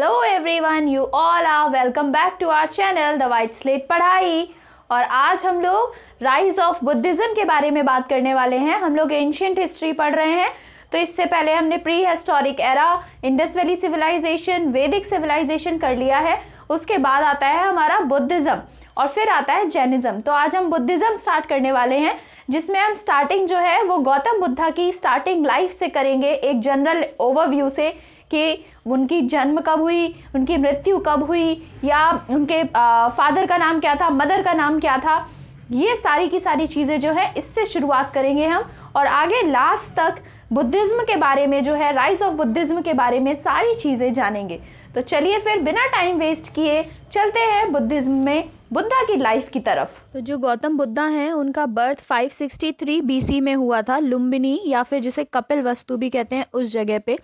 hello everyone you all are welcome back to our channel the white slate पढ़ाई और आज हम लोग राइज ऑफ बुद्धिज़्म के बारे में बात करने वाले हैं हम लोग एंशियंट हिस्ट्री पढ़ रहे हैं तो इससे पहले हमने pre historic era Indus valley civilization Vedic civilization कर लिया है उसके बाद आता है हमारा बुद्धिज़्म और फिर आता है जैनिज़्म तो आज हम बुद्धिज़्म स्टार्ट करने वाले हैं जिसमें हम स्टार्टिंग जो है वो गौतम बुद्धा की स्टार्टिंग लाइफ से करेंगे एक जनरल ओवरव्यू से कि उनकी जन्म कब हुई उनकी मृत्यु कब हुई या उनके फादर का नाम क्या था मदर का नाम क्या था ये सारी की सारी चीज़ें जो है इससे शुरुआत करेंगे हम और आगे लास्ट तक बुद्धिज़्म के बारे में जो है राइज ऑफ बुद्धिज़्म के बारे में सारी चीज़ें जानेंगे तो चलिए फिर बिना टाइम वेस्ट किए चलते हैं बुद्धिज़्म में बुद्धा की लाइफ की तरफ तो जो गौतम बुद्धा हैं उनका बर्थ 563 बीसी में हुआ था लुम्बिनी या फिर जिसे कपिल वस्तु भी कहते हैं उस जगह पे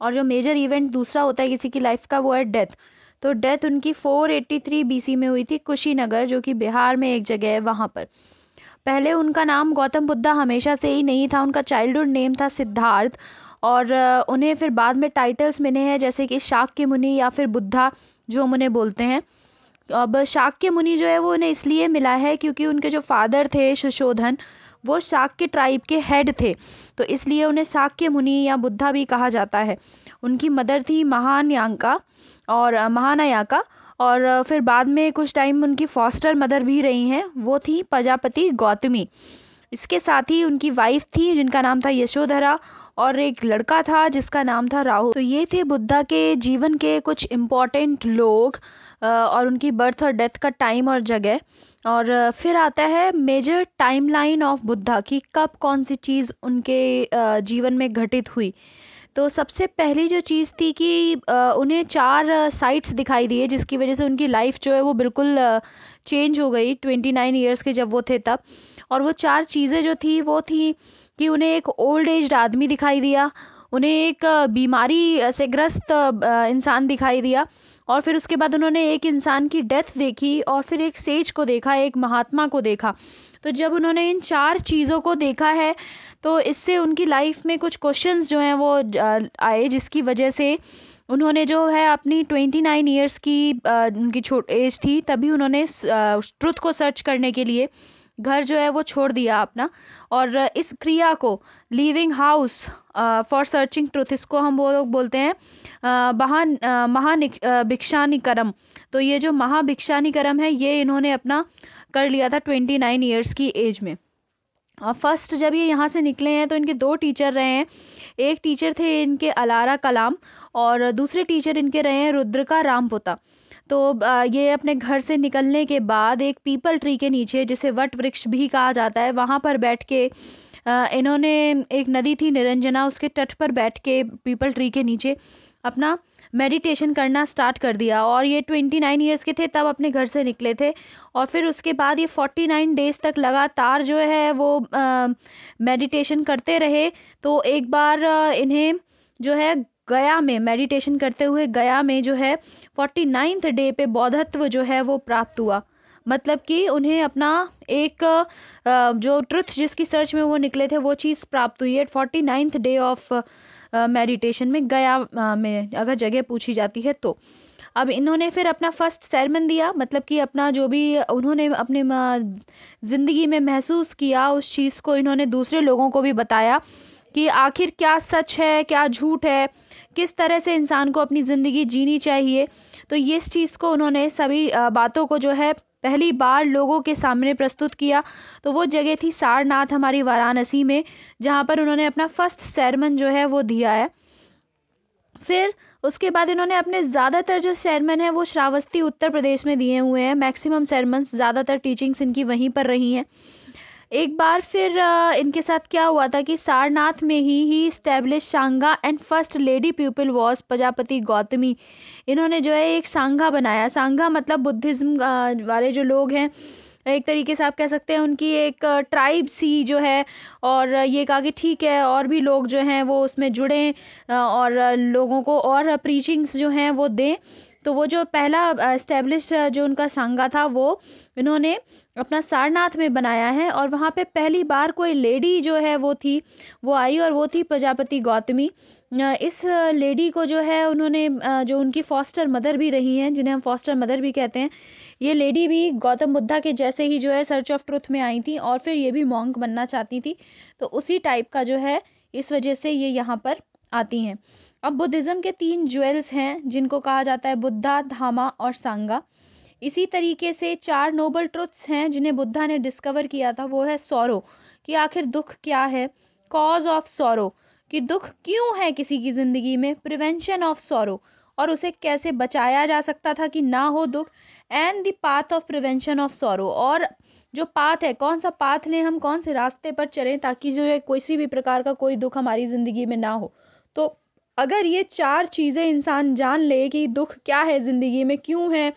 और जो मेजर इवेंट दूसरा होता है किसी की लाइफ का वो है डेथ तो डेथ उनकी 483 बीसी में हुई थी कुशीनगर जो कि बिहार में एक जगह है वहाँ पर पहले उनका नाम गौतम बुद्धा हमेशा से ही नहीं था उनका चाइल्डहुड नेम था सिद्धार्थ और उन्हें फिर बाद में टाइटल्स मिले हैं जैसे कि शाक के मुनि या फिर बुद्धा जो हम उन्हें बोलते हैं अब शाक के मुनि जो है वो उन्हें इसलिए मिला है क्योंकि उनके जो फादर थे सुशोधन वो शाक्य ट्राइब के हेड थे तो इसलिए उन्हें शाक्य मुनि या बुद्धा भी कहा जाता है उनकी मदर थी महानयांका और महानायाका और फिर बाद में कुछ टाइम उनकी फॉस्टर मदर भी रही हैं वो थी प्रजापति गौतमी इसके साथ ही उनकी वाइफ थी जिनका नाम था यशोधरा और एक लड़का था जिसका नाम था राहुल तो ये थे बुद्धा के जीवन के कुछ इम्पॉर्टेंट लोग और उनकी बर्थ और डेथ का टाइम और जगह और फिर आता है मेजर टाइमलाइन ऑफ बुद्धा कि कब कौन सी चीज़ उनके जीवन में घटित हुई तो सबसे पहली जो चीज़ थी कि उन्हें चार साइट्स दिखाई दिए जिसकी वजह से उनकी लाइफ जो है वो बिल्कुल चेंज हो गई ट्वेंटी नाइन ईयर्स के जब वो थे तब और वो चार चीज़ें जो थी वो थी कि उन्हें एक ओल्ड एज आदमी दिखाई दिया उन्हें एक बीमारी से ग्रस्त इंसान दिखाई दिया और फिर उसके बाद उन्होंने एक इंसान की डेथ देखी और फिर एक सेज को देखा एक महात्मा को देखा तो जब उन्होंने इन चार चीज़ों को देखा है तो इससे उनकी लाइफ में कुछ क्वेश्चंस जो हैं वो आए जिसकी वजह से उन्होंने जो है अपनी ट्वेंटी नाइन ईयर्स की उनकी छोट एज थी तभी उन्होंने ट्रुथ को सर्च करने के लिए घर जो है वो छोड़ दिया अपना और इस क्रिया को leaving house for searching truth इसको हम वो लोग बोलते हैं uh, महान uh, महानिक uh, भिक्षानिकरम तो ये जो महाभिक्षानिकरम है ये इन्होंने अपना कर लिया था ट्वेंटी नाइन ईयर्स की एज में फर्स्ट जब ये यहाँ से निकले हैं तो इनके दो टीचर रहे हैं एक टीचर थे इनके अलारा कलाम और दूसरे टीचर इनके रहे हैं रुद्रका रामपोता तो ये अपने घर से निकलने के बाद एक पीपल ट्री के नीचे जिसे वट वृक्ष भी कहा जाता है वहाँ पर बैठ के इन्होंने एक नदी थी निरंजना उसके तट पर बैठ के पीपल ट्री के नीचे अपना मेडिटेशन करना स्टार्ट कर दिया और ये ट्वेंटी नाइन ईयर्स के थे तब अपने घर से निकले थे और फिर उसके बाद ये फोर्टी नाइन डेज़ तक लगातार जो है वो मेडिटेशन करते रहे तो एक बार इन्हें जो है गया में मेडिटेशन करते हुए गया में जो है फोर्टी नाइन्थ डे पे बौद्धत्व जो है वो प्राप्त हुआ मतलब कि उन्हें अपना एक जो ट्रुथ जिसकी सर्च में वो निकले थे वो चीज़ प्राप्त हुई है forty ninth day of meditation में गया में अगर जगह पूछी जाती है तो अब इन्होंने फिर अपना फर्स्ट सेरमन दिया मतलब कि अपना जो भी उन्होंने अपने ज़िंदगी में महसूस किया उस चीज़ को इन्होंने दूसरे लोगों को भी बताया कि आखिर क्या सच है क्या झूठ है किस तरह से इंसान को अपनी ज़िंदगी जीनी चाहिए तो ये इस चीज़ को उन्होंने सभी बातों को जो है पहली बार लोगों के सामने प्रस्तुत किया तो वो जगह थी सारनाथ हमारी वाराणसी में जहाँ पर उन्होंने अपना फर्स्ट सैरमन जो है वो दिया है फिर उसके बाद इन्होंने अपने ज़्यादातर जो सैरमन है वो श्रावस्ती उत्तर प्रदेश में दिए हुए हैं मैक्सिमम सैरमन ज़्यादातर टीचिंग्स इनकी वहीं पर रही हैं एक बार फिर इनके साथ क्या हुआ था कि सारनाथ में ही ही establish sangha and first lady people was Prajapati Gautami इन्होंने जो है एक सांगा बनाया सांगा मतलब बुद्धिज़्म वाले जो लोग हैं एक तरीके से आप कह सकते हैं उनकी एक ट्राइब सी जो है और ये कहा कि ठीक है और भी लोग जो हैं वो उसमें जुड़ें और लोगों को और प्रीचिंग्स जो हैं वो दें तो वो जो पहला इस्टेब्लिश जो उनका सांगा था वो इन्होंने अपना सारनाथ में बनाया है और वहाँ पे पहली बार कोई लेडी जो है वो थी वो आई और वो थी प्रजापति गौतमी इस लेडी को जो है उन्होंने जो उनकी फॉस्टर मदर भी रही हैं जिन्हें हम फॉस्टर मदर भी कहते हैं ये लेडी भी गौतम बुद्धा के जैसे ही जो है सर्च ऑफ ट्रुथ में आई थी और फिर ये भी मॉन्ग बनना चाहती थी तो उसी टाइप का जो है इस वजह से ये यहाँ पर आती हैं अब बुद्धिज़्म के तीन ज्वेल्स हैं जिनको कहा जाता है बुद्धा धामा और सांगा इसी तरीके से चार नोबल ट्रुथ्स हैं जिन्हें बुद्धा ने डिस्कवर किया था वो है सौरो कि आखिर दुख क्या है कॉज ऑफ सौरो कि दुख क्यों है किसी की ज़िंदगी में प्रिवेंशन ऑफ सौरो और उसे कैसे बचाया जा सकता था कि ना हो दुख and the path of prevention of sorrow और जो पाथ है कौन सा पाथ लें हम कौन से रास्ते पर चलें ताकि जो है किसी भी प्रकार का कोई दुख हमारी ज़िंदगी में ना हो तो अगर ये चार चीज़ें इंसान जान ले कि दुख क्या है ज़िंदगी में क्यों है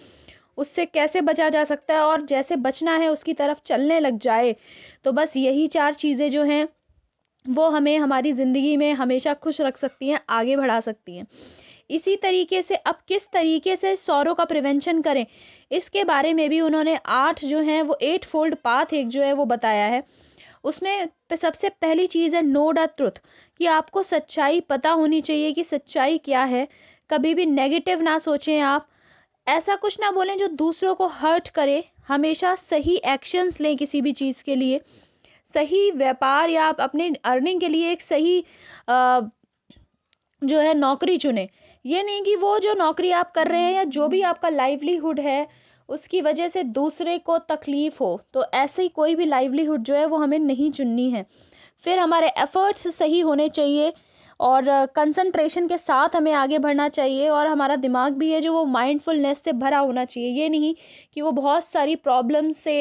उससे कैसे बचा जा सकता है और जैसे बचना है उसकी तरफ चलने लग जाए तो बस यही चार चीज़ें जो हैं वो हमें हमारी ज़िंदगी में हमेशा खुश रख सकती हैं आगे बढ़ा सकती हैं इसी तरीके से अब किस तरीके से सौरों का प्रिवेंशन करें इसके बारे में भी उन्होंने आठ जो हैं वो एट फोल्ड पाथ एक जो है वो बताया है उसमें सबसे पहली चीज़ है नो डा ट्रुथ कि आपको सच्चाई पता होनी चाहिए कि सच्चाई क्या है कभी भी नेगेटिव ना सोचें आप ऐसा कुछ ना बोलें जो दूसरों को हर्ट करे हमेशा सही एक्शंस लें किसी भी चीज़ के लिए सही व्यापार या आप अपने अर्निंग के लिए एक सही आ, जो है नौकरी चुने ये नहीं कि वो जो नौकरी आप कर रहे हैं या जो भी आपका लाइवलीहुड है उसकी वजह से दूसरे को तकलीफ़ हो तो ऐसे ही कोई भी लाइवलीहुड जो है वो हमें नहीं चुननी है फिर हमारे एफ़र्ट्स सही होने चाहिए और कंसंट्रेशन के साथ हमें आगे बढ़ना चाहिए और हमारा दिमाग भी है जो वो माइंडफुलनेस से भरा होना चाहिए ये नहीं कि वो बहुत सारी प्रॉब्लम से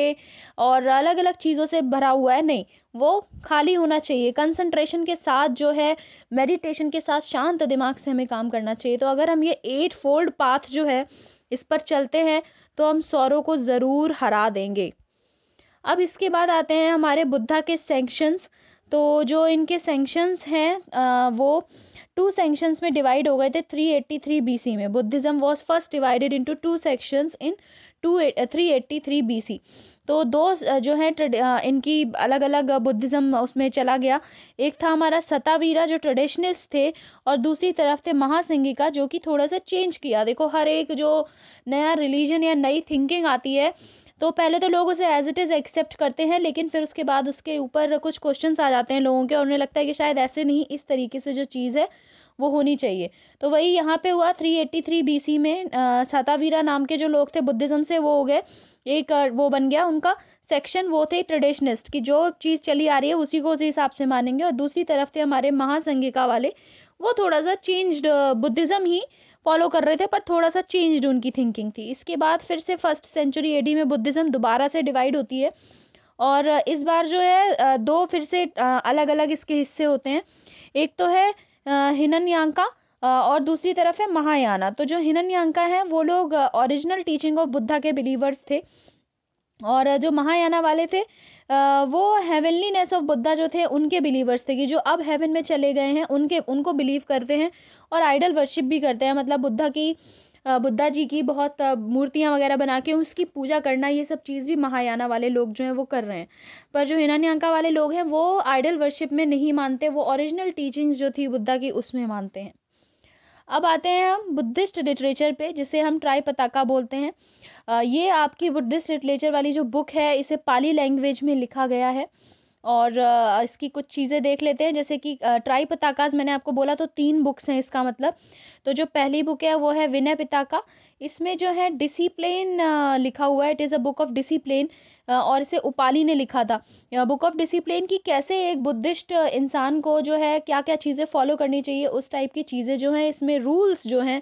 और अलग अलग चीज़ों से भरा हुआ है नहीं वो खाली होना चाहिए कंसंट्रेशन के साथ जो है मेडिटेशन के साथ शांत दिमाग से हमें काम करना चाहिए तो अगर हम ये एट फोल्ड पाथ जो है इस पर चलते हैं तो हम सौरों को ज़रूर हरा देंगे अब इसके बाद आते हैं हमारे बुद्धा के सेंक्शंस तो जो इनके सेंक्शंस हैं वो टू सेंक्शंस में डिवाइड हो गए थे three three eighty B C में Buddhism was first divided into two sections in two three eighty three B C तो दो जो हैं इनकी अलग अलग बुद्धिज़्म उसमें चला गया एक था हमारा सतावीरा जो ट्रेडिशनिस्ट थे और दूसरी तरफ थे महासिंगिका जो कि थोड़ा सा चेंज किया देखो हर एक जो नया रिलीजन या नई थिंकिंग आती है तो पहले तो लोग उसे एज़ इट इज़ एक्सेप्ट करते हैं लेकिन फिर उसके बाद उसके ऊपर कुछ क्वेश्चन आ जाते हैं लोगों के और उन्हें लगता है कि शायद ऐसे नहीं इस तरीके से जो चीज़ है वो होनी चाहिए तो वही यहाँ पे हुआ 383 सी में सातावीरा नाम के जो लोग थे बुद्धिज़्म से वो हो गए एक वो बन गया उनका सेक्शन वो थे ट्रेडिशनिस्ट कि जो चीज़ चली आ रही है उसी को उसी हिसाब से मानेंगे और दूसरी तरफ थे हमारे महासंगिका वाले वो थोड़ा सा चेंज्ड बुद्धिज़्म ही फॉलो कर रहे थे पर थोड़ा सा चेंज्ड उनकी थिंकिंग थी इसके बाद फिर से फर्स्ट सेंचुरी एडी में बुद्धिज़्म दोबारा से डिवाइड होती है और इस बार जो है दो फिर से अलग अलग इसके हिस्से होते हैं एक तो है हिनन यांका और दूसरी तरफ है महायाना तो जो हिनन यांका है वो लोग ओरिजिनल टीचिंग ऑफ बुद्धा के बिलीवर्स थे और जो महायाना वाले थे वो हेवनलीनेस ऑफ बुद्धा जो थे उनके बिलीवर्स थे कि जो अब हेवन में चले गए हैं उनके उनको बिलीव करते हैं और आइडल वर्शिप भी करते हैं मतलब बुद्धा की बुद्धा जी की बहुत मूर्तियाँ वगैरह बना के उसकी पूजा करना ये सब चीज़ भी महायाना वाले लोग जो हैं वो कर रहे हैं पर जो हिनान्यांका वाले लोग हैं वो आइडल वर्शिप में नहीं मानते वो ओरिजिनल टीचिंग्स जो थी बुद्धा की उसमें मानते हैं अब आते हैं हम बुद्धिस्ट लिटरेचर पे जिसे हम ट्राई पताका बोलते हैं ये आपकी बुद्धिस्ट लिटरेचर वाली जो बुक है इसे पाली लैंग्वेज में लिखा गया है और इसकी कुछ चीज़ें देख लेते हैं जैसे कि ट्राई पताकाज मैंने आपको बोला तो तीन बुक्स हैं इसका मतलब तो जो पहली बुक है वो है विनय पिताका इसमें जो है डिसिप्लिन लिखा हुआ है it is a book of discipline और इसे उपाली ने लिखा था बुक ऑफ डिसिप्लिन की कैसे एक बुद्धिस्ट इंसान को जो है क्या क्या चीज़ें फॉलो करनी चाहिए उस टाइप की चीज़ें जो हैं इसमें रूल्स जो हैं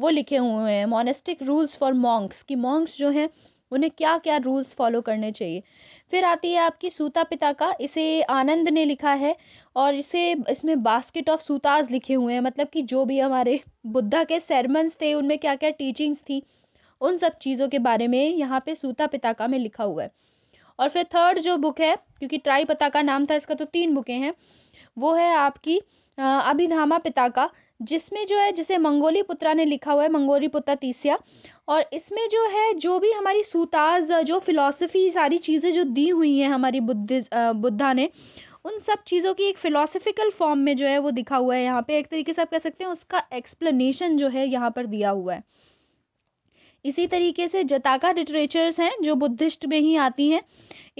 वो लिखे हुए हैं मोनेस्टिक रूल्स फॉर मॉन्क्स कि मॉन्क्स जो हैं उन्हें क्या क्या रूल्स फॉलो करने चाहिए फिर आती है आपकी सूता पिता का इसे आनंद ने लिखा है और इसे इसमें बास्केट ऑफ सूताज लिखे हुए हैं मतलब कि जो भी हमारे बुद्धा के सेरमन्स थे उनमें क्या क्या टीचिंग्स थी उन सब चीज़ों के बारे में यहाँ पे सूता पिता का में लिखा हुआ है और फिर थर्ड जो बुक है क्योंकि ट्राई पता का नाम था इसका तो तीन बुकें हैं वो है आपकी अभिधामा पिता का जिसमें जो है जिसे मंगोली पुत्रा ने लिखा हुआ है मंगोली पुत्रा तीसिया और इसमें जो है जो भी हमारी सूताज जो फ़िलासफ़ी सारी चीज़ें जो दी हुई हैं हमारी बुद्धिज बुद्धा ने उन सब चीज़ों की एक फ़िलासफ़िकल फॉर्म में जो है वो दिखा हुआ है यहाँ पे एक तरीके से आप कह सकते हैं उसका एक्सप्लेनेशन जो है यहाँ पर दिया हुआ है इसी तरीके से जताका लिटरेचर्स हैं जो बुद्धिस्ट में ही आती हैं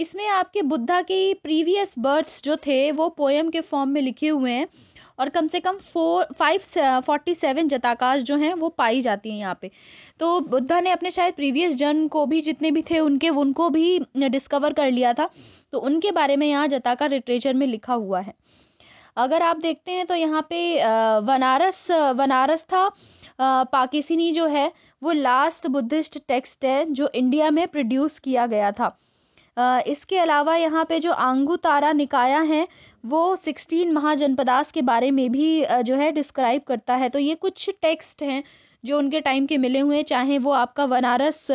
इसमें आपके बुद्धा की प्रीवियस बर्थ्स जो थे वो पोएम के फॉर्म में लिखे हुए हैं और कम से कम four five forty seven Jatakas जो हैं वो पाई जाती हैं यहाँ पे तो बुद्धा ने अपने शायद प्रीवियस जन्म को भी जितने भी थे उनके उनको भी डिस्कवर कर लिया था तो उनके बारे में यहाँ जताका लिटरेचर में लिखा हुआ है अगर आप देखते हैं तो यहाँ पे वनारस uh, वनारस uh, था uh, पाकिसिनी जो है वो लास्ट बुद्धिस्ट टेक्स्ट है जो इंडिया में प्रोड्यूस किया गया था इसके अलावा यहाँ पे जो आंगुतारा निकाया है वो सिक्सटीन महाजनपदास के बारे में भी जो है डिस्क्राइब करता है तो ये कुछ टेक्स्ट हैं जो उनके टाइम के मिले हुए हैं चाहे वो आपका बनारस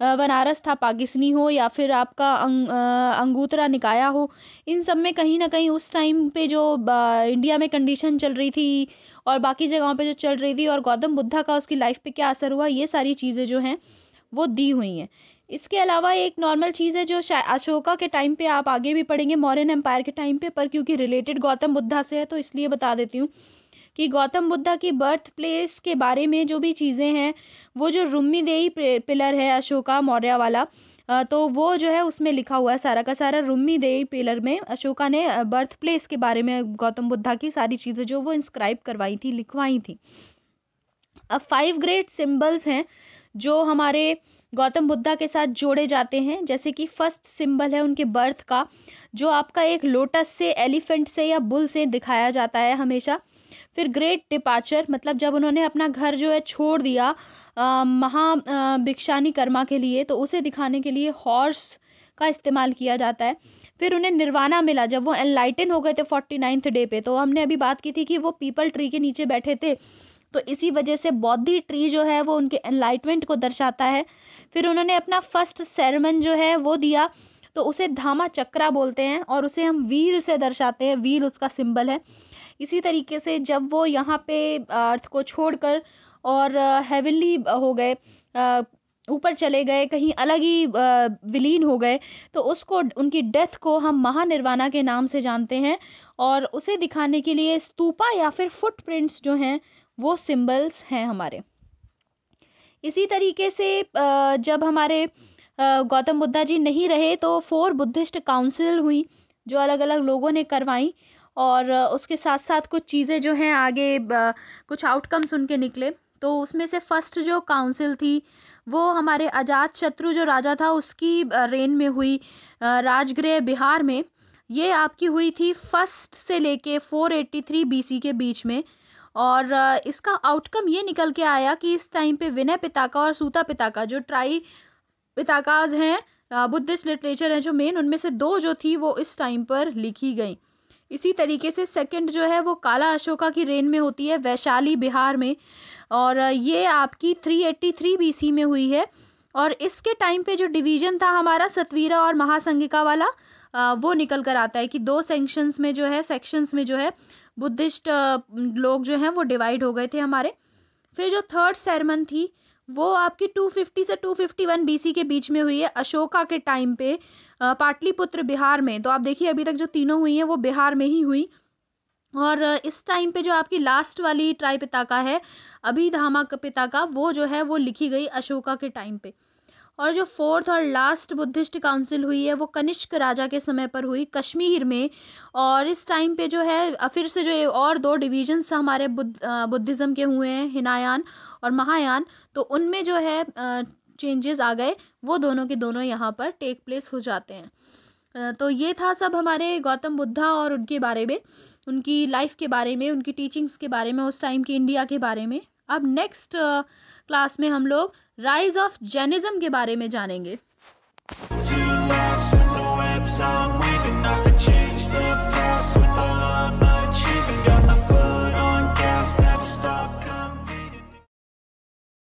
बनारस था पाकिस्नी हो या फिर आपका अंग, अंगूतरा निकाया हो इन सब में कहीं ना कहीं उस टाइम पे जो इंडिया में कंडीशन चल रही थी और बाकी जगहों पे जो चल रही थी और गौतम बुद्धा का उसकी लाइफ पे क्या असर हुआ ये सारी चीज़ें जो हैं वो दी हुई हैं इसके अलावा एक नॉर्मल चीज़ है जो अशोका के टाइम पे आप आगे भी पढ़ेंगे मौर्यन एम्पायर के टाइम पे पर क्योंकि रिलेटेड गौतम बुद्धा से है तो इसलिए बता देती हूँ कि गौतम बुद्धा की बर्थ प्लेस के बारे में जो भी चीज़ें हैं वो जो रुम्मी देई पिलर है अशोका मौर्य वाला तो वो जो है उसमें लिखा हुआ है सारा का सारा रुम्मी देई पिलर में अशोका ने बर्थ प्लेस के बारे में गौतम बुद्धा की सारी चीज़ें जो वो इंस्क्राइब करवाई थी लिखवाई थी अब फाइव ग्रेट सिम्बल्स हैं जो हमारे गौतम बुद्धा के साथ जोड़े जाते हैं जैसे कि फर्स्ट सिंबल है उनके बर्थ का जो आपका एक लोटस से एलिफेंट से या बुल से दिखाया जाता है हमेशा फिर ग्रेट डिपार्चर मतलब जब उन्होंने अपना घर जो है छोड़ दिया महाभिक्षानी कर्मा के लिए तो उसे दिखाने के लिए हॉर्स का इस्तेमाल किया जाता है फिर उन्हें निर्वाणा मिला जब वो एनलाइटन हो गए थे फोर्टी नाइन्थ डे पे तो हमने अभी बात की थी कि वो पीपल ट्री के नीचे बैठे थे तो इसी वजह से बौद्धि ट्री जो है वो उनके एनलाइटमेंट को दर्शाता है फिर उन्होंने अपना फर्स्ट सेरमन जो है वो दिया तो उसे धामा चक्रा बोलते हैं और उसे हम व्हील से दर्शाते हैं व्हील उसका सिंबल है इसी तरीके से जब वो यहाँ पे अर्थ को छोड़कर और हेवनली हो गए ऊपर चले गए कहीं अलग ही विलीन हो गए तो उसको उनकी डेथ को हम महानिर्वाणा के नाम से जानते हैं और उसे दिखाने के लिए स्तूपा या फिर फुटप्रिंट्स जो हैं वो सिम्बल्स हैं हमारे इसी तरीके से जब हमारे गौतम बुद्धा जी नहीं रहे तो फोर बुद्धिस्ट काउंसिल हुई जो अलग अलग लोगों ने करवाई और उसके साथ साथ कुछ चीज़ें जो हैं आगे कुछ आउटकम्स उनके निकले तो उसमें से फर्स्ट जो काउंसिल थी वो हमारे अजात शत्रु जो राजा था उसकी रेन में हुई राजगृह बिहार में ये आपकी हुई थी फर्स्ट से लेके 483 बीसी के बीच में और इसका आउटकम ये निकल के आया कि इस टाइम पे विनय पिताका और सूता पिताका जो ट्राई पिताकाज हैं बुद्धिस्ट लिटरेचर हैं जो मेन उनमें से दो जो थी वो इस टाइम पर लिखी गई इसी तरीके से सेकंड जो है वो काला अशोका की रेन में होती है वैशाली बिहार में और ये आपकी 383 एट्टी में हुई है और इसके टाइम पे जो डिवीज़न था हमारा सतवीरा और महासंगिका वाला वो निकल कर आता है कि दो सेंक्शंस में जो है सेक्शंस में जो है बुद्धिस्ट लोग जो हैं वो डिवाइड हो गए थे हमारे फिर जो थर्ड सेरमन थी वो आपकी 250 से 251 फिफ्टी के बीच में हुई है अशोका के टाइम पे पाटलिपुत्र बिहार में तो आप देखिए अभी तक जो तीनों हुई हैं वो बिहार में ही हुई और इस टाइम पे जो आपकी लास्ट वाली ट्राई पिता का है अभिधामा का वो जो है वो लिखी गई अशोका के टाइम पे और जो फोर्थ और लास्ट बुद्धिस्ट काउंसिल हुई है वो कनिष्क राजा के समय पर हुई कश्मीर में और इस टाइम पे जो है फिर से जो और दो डिवीजन्स हमारे बुद्ध बुद्धिज़्म के हुए हैं हिनायान और महायान तो उनमें जो है चेंजेस आ गए वो दोनों के दोनों यहाँ पर टेक प्लेस हो जाते हैं तो ये था सब हमारे गौतम बुद्धा और उनके बारे में उनकी लाइफ के बारे में उनकी टीचिंग्स के बारे में उस टाइम की इंडिया के बारे में अब नेक्स्ट क्लास में हम लोग राइज ऑफ जैनिज्म के बारे में जानेंगे